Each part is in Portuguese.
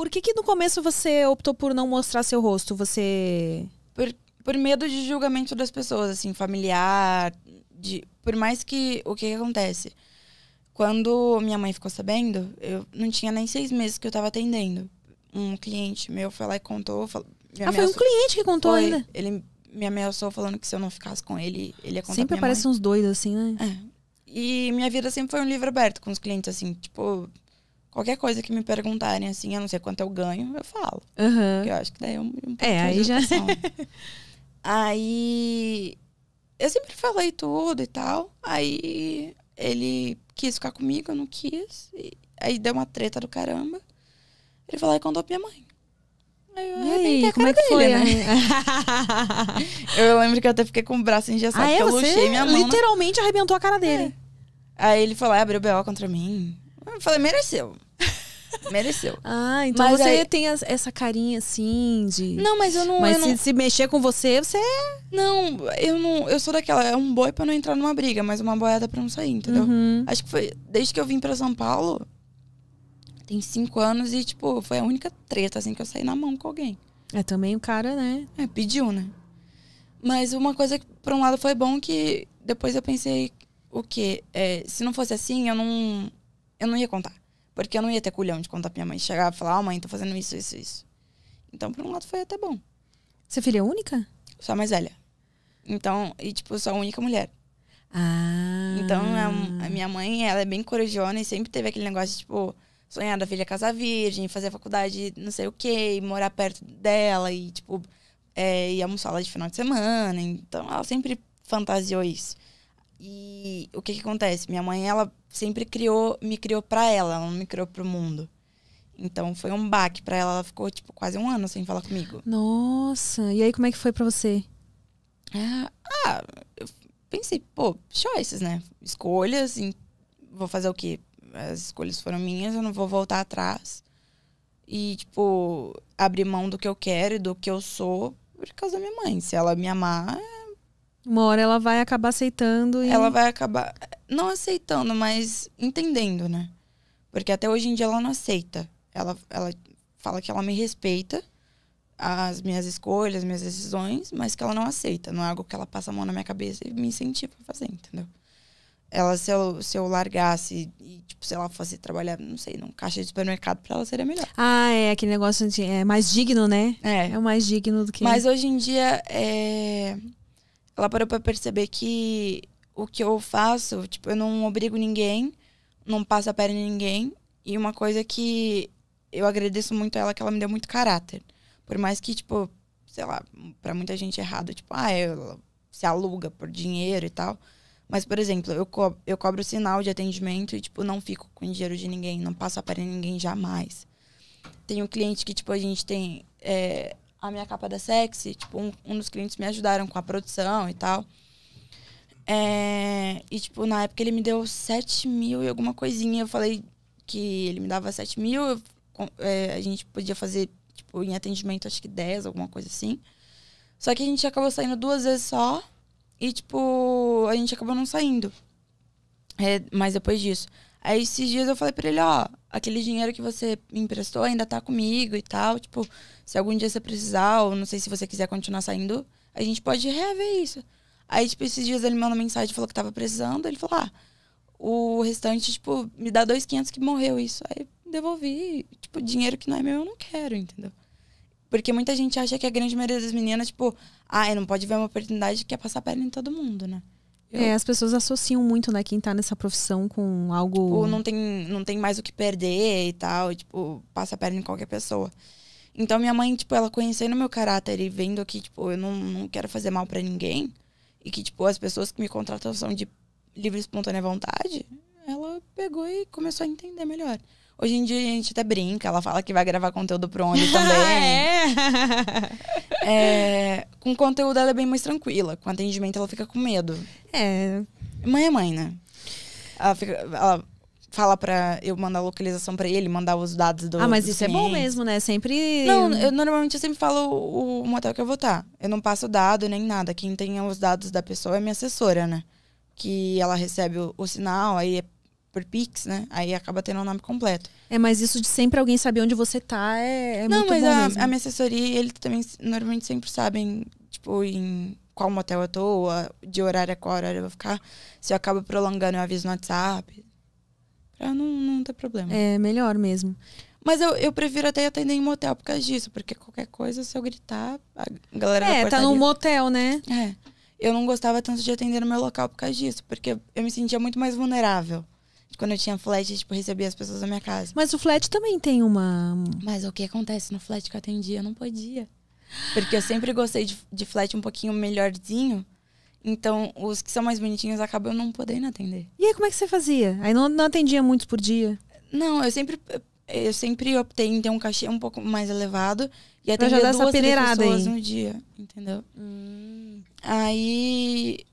Por que, que no começo você optou por não mostrar seu rosto? Você. Por, por medo de julgamento das pessoas, assim, familiar. De, por mais que. O que, que acontece? Quando minha mãe ficou sabendo, eu não tinha nem seis meses que eu estava atendendo. Um cliente meu foi lá e contou. Falou, ah, foi um cliente que contou foi, ainda? Ele me ameaçou falando que se eu não ficasse com ele, ele ia contar Sempre aparecem uns doidos assim, né? É. E minha vida sempre foi um livro aberto com os clientes, assim, tipo, Qualquer coisa que me perguntarem, assim, eu não sei quanto eu ganho, eu falo. Uhum. Eu acho que daí é um, um pouco É, aí já. aí. Eu sempre falei tudo e tal. Aí ele quis ficar comigo, eu não quis. E... aí deu uma treta do caramba. Ele falou e contou pra minha mãe. Aí eu e aí, como é que dele, foi? Né? eu lembro que eu até fiquei com o braço engessado, ah, é? eu luxei minha mão. Né? Literalmente na... arrebentou a cara dele. É. Aí ele falou, abriu o BO contra mim. Eu falei, mereceu. Mereceu. Ah, então mas você aí... tem essa carinha assim de. Não, mas eu não. Mas eu se, não... se, mexer com você, você. Não, eu não. Eu sou daquela. É um boi pra não entrar numa briga, mas uma boiada pra não sair, entendeu? Uhum. Acho que foi. Desde que eu vim pra São Paulo, tem cinco anos e, tipo, foi a única treta, assim, que eu saí na mão com alguém. É também o cara, né? É, pediu, né? Mas uma coisa que, por um lado, foi bom que depois eu pensei, o quê? É, se não fosse assim, eu não eu não ia contar. Porque eu não ia ter culhão de contar pra minha mãe. Chegar e falar, ó, oh, mãe, tô fazendo isso, isso, isso. Então, por um lado, foi até bom. Você é filha única? Sou a mais velha. Então, e tipo, sou a única mulher. Ah. Então, é a, minha mãe, ela é bem corajona e sempre teve aquele negócio tipo, sonhar da filha casa virgem, fazer a faculdade não sei o quê, morar perto dela e, tipo, é, ir almoçar lá de final de semana. Então, ela sempre fantasiou isso. E o que que acontece? Minha mãe, ela sempre criou, me criou para ela, ela não me criou para o mundo. Então foi um baque para ela, ela ficou tipo quase um ano sem falar comigo. Nossa, e aí como é que foi para você? Ah, ah, eu pensei, pô, choices, né? Escolhas, em, vou fazer o quê? As escolhas foram minhas, eu não vou voltar atrás. E tipo, abrir mão do que eu quero e do que eu sou por causa da minha mãe. Se ela me amar, uma hora ela vai acabar aceitando. E... Ela vai acabar não aceitando, mas entendendo, né? Porque até hoje em dia ela não aceita. Ela, ela fala que ela me respeita, as minhas escolhas, minhas decisões, mas que ela não aceita. Não é algo que ela passa a mão na minha cabeça e me incentiva a fazer, entendeu? Ela, se eu, se eu largasse e, tipo, se ela fosse trabalhar, não sei, num caixa de supermercado, pra ela seria melhor. Ah, é, aquele negócio de, é mais digno, né? É. É o mais digno do que. Mas hoje em dia, é ela parou para perceber que o que eu faço, tipo, eu não obrigo ninguém, não passo a perna em ninguém. E uma coisa que eu agradeço muito a ela, é que ela me deu muito caráter. Por mais que, tipo, sei lá, para muita gente é errado, tipo, ah, ela se aluga por dinheiro e tal. Mas, por exemplo, eu, co eu cobro sinal de atendimento e, tipo, não fico com dinheiro de ninguém, não passo a perna em ninguém jamais. Tem um cliente que, tipo, a gente tem. É, a minha capa da Sexy, tipo, um, um dos clientes me ajudaram com a produção e tal. É, e, tipo, na época ele me deu 7 mil e alguma coisinha. Eu falei que ele me dava 7 mil, é, a gente podia fazer, tipo, em atendimento, acho que 10, alguma coisa assim. Só que a gente acabou saindo duas vezes só e, tipo, a gente acabou não saindo. É, mas depois disso. Aí esses dias eu falei pra ele, ó, aquele dinheiro que você me emprestou ainda tá comigo e tal. Tipo, se algum dia você precisar, ou não sei se você quiser continuar saindo, a gente pode reaver isso. Aí, tipo, esses dias ele mandou mensagem, falou que tava precisando. Ele falou, ah, o restante, tipo, me dá dois quinhentos que morreu isso. Aí devolvi, tipo, dinheiro que não é meu eu não quero, entendeu? Porque muita gente acha que a grande maioria das meninas, tipo, ah, não pode ver uma oportunidade que quer é passar a perna em todo mundo, né? É, as pessoas associam muito, né, quem tá nessa profissão com algo. Ou tipo, não tem, não tem mais o que perder e tal, e, tipo, passa a perna em qualquer pessoa. Então minha mãe, tipo, ela conhecendo meu caráter e vendo que, tipo, eu não, não quero fazer mal para ninguém e que, tipo, as pessoas que me contratam são de livre e espontânea vontade, ela pegou e começou a entender melhor. Hoje em dia a gente até brinca, ela fala que vai gravar conteúdo pro onde ah, também. É? é, com conteúdo ela é bem mais tranquila, com atendimento ela fica com medo. É. Mãe é mãe, né? Ela, fica, ela fala pra eu mandar a localização pra ele, mandar os dados do. Ah, mas isso clientes. é bom mesmo, né? Sempre. Não, eu normalmente eu sempre falo o, motel que eu vou estar. Tá. Eu não passo dado nem nada. Quem tem os dados da pessoa é minha assessora, né? Que ela recebe o, o sinal, aí é por Pix, né? Aí acaba tendo o um nome completo. É, mas isso de sempre alguém saber onde você tá é, é Não, muito bom Não, mas a minha assessoria, eles também normalmente sempre sabem, tipo, em qual motel eu tô, de horário a qual horário eu vou ficar. Se eu acabo prolongando, eu aviso no WhatsApp. Pra não, não ter problema. É, melhor mesmo. Mas eu, eu prefiro até atender em motel por causa disso, porque qualquer coisa, se eu gritar, a galera. É, tá num motel, né? É. Eu não gostava tanto de atender no meu local por causa disso, porque eu me sentia muito mais vulnerável. Quando eu tinha flat, tipo, recebia as pessoas na minha casa. Mas o flat também tem uma. Mas o que acontece no flat que eu atendia? Eu não podia. Porque eu sempre gostei de, de flat um pouquinho melhorzinho. Então, os que são mais bonitinhos acabam eu não podendo atender. E aí, como é que você fazia? Aí não, não atendia muitos por dia? Não, eu sempre, eu sempre optei em ter um cachê um pouco mais elevado. E até já dar duas pessoas aí. no dia, entendeu? Hum. Aí,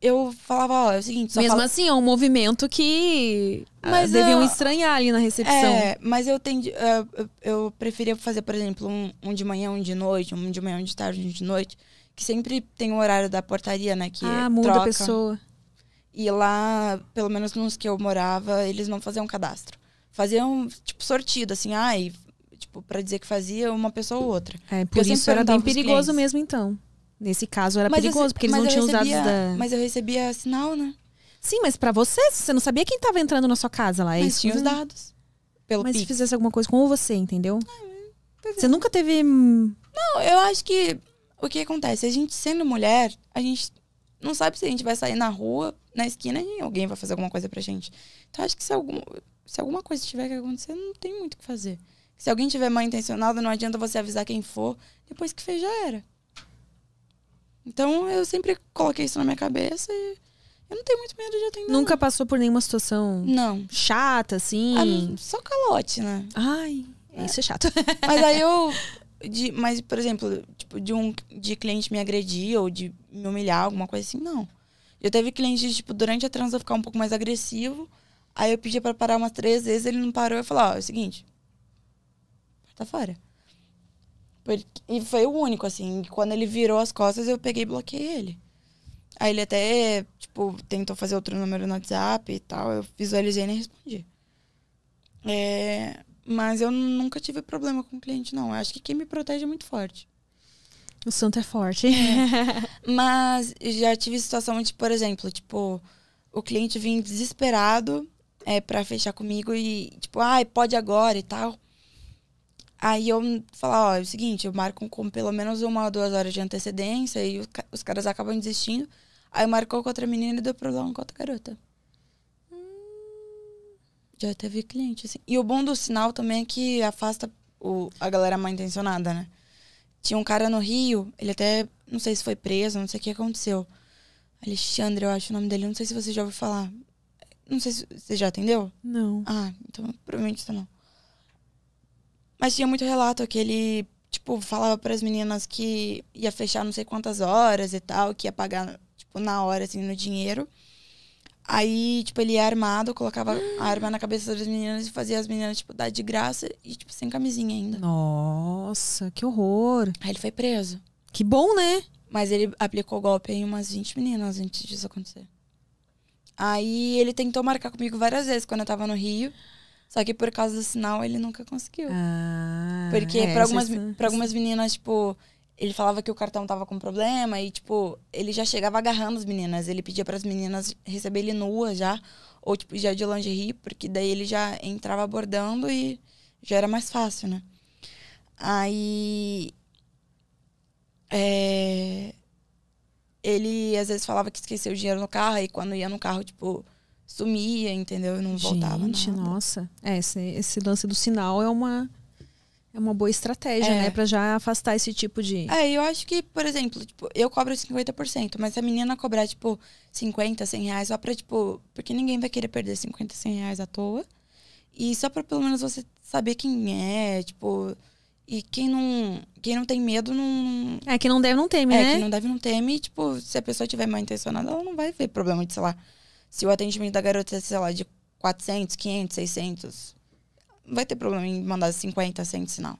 eu falava, ó, é o seguinte. Mesmo fala... assim, é um movimento que ah, mas deviam estranhar ali na recepção. É, mas eu tendi, eh, eu, eu preferia fazer, por exemplo, um, um, de manhã, um de noite, um de manhã, um de tarde, um de noite. Que sempre tem o horário da portaria, né? Que ah, muda troca. a pessoa. E lá, pelo menos nos que eu morava, eles não faziam cadastro. Faziam, tipo, sortido, assim, ai, tipo, pra dizer que fazia uma pessoa ou outra. É, por Porque isso era bem perigoso clientes. mesmo, então. Nesse caso era mas perigoso, porque eles não tinham recebia... os dados da. Mas eu recebia sinal, né? Sim, mas para você, você não sabia quem tava entrando na sua casa lá. eles é mas tinha os dados. Pelo mas se fizesse alguma coisa com você, entendeu? Ah, é, você é. nunca teve. Não, eu acho que o que acontece? A gente sendo mulher, a gente não sabe se a gente vai sair na rua, na esquina, e alguém vai fazer alguma coisa pra gente. Então acho que se, algum, se alguma coisa tiver que acontecer, não tem muito o que fazer. Se alguém tiver mal intencionado, não adianta você avisar quem for. Depois que fez, já era. Então eu sempre coloquei isso na minha cabeça e eu não tenho muito medo de atender. Nunca não. passou por nenhuma situação não chata, assim? Ah, só calote, né? Ai, é. isso é chato. Mas aí eu. De, mas, por exemplo, tipo, de um de cliente me agredir ou de me humilhar, alguma coisa assim, não. Eu teve cliente, tipo, durante a transa ficar um pouco mais agressivo. Aí eu pedi pra parar umas três vezes, ele não parou. Eu falei, ó, oh, é o seguinte. Tá fora. Porque, e foi o único, assim. Quando ele virou as costas, eu peguei e bloqueei ele. Aí ele até, tipo, tentou fazer outro número no WhatsApp e tal. Eu visualizei e nem respondi. É, mas eu nunca tive problema com o cliente, não. Eu acho que quem me protege é muito forte. O santo é forte. É. Mas já tive situação de, por exemplo, tipo, o cliente vinha desesperado é, para fechar comigo e, tipo, ah, pode agora e tal. Aí eu falar ó, é o seguinte, eu marco com pelo menos uma ou duas horas de antecedência e os, os caras acabam desistindo. Aí marcou com outra menina e deu problema com outra garota. Hum, já teve cliente, assim. E o bom do sinal também é que afasta o, a galera mal intencionada, né? Tinha um cara no Rio, ele até, não sei se foi preso, não sei o que aconteceu. Alexandre, eu acho o nome dele, não sei se você já ouviu falar. Não sei se você já atendeu? Não. Ah, então provavelmente você não. Mas tinha muito relato que ele, tipo, falava para as meninas que ia fechar não sei quantas horas e tal, que ia pagar, tipo, na hora, assim, no dinheiro. Aí, tipo, ele ia armado, colocava a arma na cabeça das meninas e fazia as meninas, tipo, dar de graça e, tipo, sem camisinha ainda. Nossa, que horror. Aí ele foi preso. Que bom, né? Mas ele aplicou golpe em umas 20 meninas antes disso acontecer. Aí ele tentou marcar comigo várias vezes quando eu tava no Rio. Só que por causa do sinal ele nunca conseguiu. Ah, Porque é, algumas, é isso, algumas meninas, tipo, ele falava que o cartão tava com problema e, tipo, ele já chegava agarrando as meninas. Ele pedia para as meninas receber ele nua já, ou, tipo, já de lingerie, porque daí ele já entrava abordando e já era mais fácil, né? Aí. É, ele às vezes falava que esqueceu o dinheiro no carro, e quando ia no carro, tipo, sumia, entendeu? Eu não voltava. Gente, nossa. É, esse, esse lance do sinal é uma. É uma boa estratégia, é. né? Pra já afastar esse tipo de. É, eu acho que, por exemplo, tipo, eu cobro 50%, mas a menina cobrar, tipo, 50, 100 reais só pra, tipo. Porque ninguém vai querer perder 50, 100 reais à toa. E só pra pelo menos você saber quem é, tipo. E quem não, quem não tem medo não. É, quem não deve não teme, é, né? É, quem não deve não teme. E, tipo, se a pessoa tiver mal intencionada, ela não vai ver problema de, sei lá, se o atendimento da garota é, sei lá, de 400, 500, 600, vai ter problema em mandar 50, 100 sinal.